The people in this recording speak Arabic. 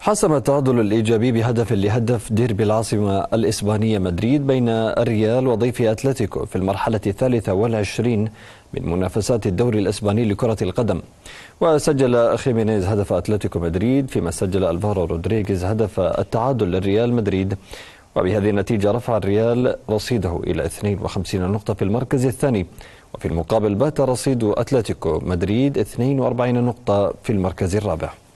حسم التعادل الإيجابي بهدف لهدف ديربي العاصمة الإسبانية مدريد بين الريال وضيف أتلتيكو في المرحلة الثالثة والعشرين من منافسات الدوري الإسباني لكرة القدم وسجل خيمينيز هدف أتلتيكو مدريد فيما سجل ألفارو رودريغيز هدف التعادل للريال مدريد وبهذه النتيجة رفع الريال رصيده إلى 52 نقطة في المركز الثاني وفي المقابل بات رصيد أتلتيكو مدريد 42 نقطة في المركز الرابع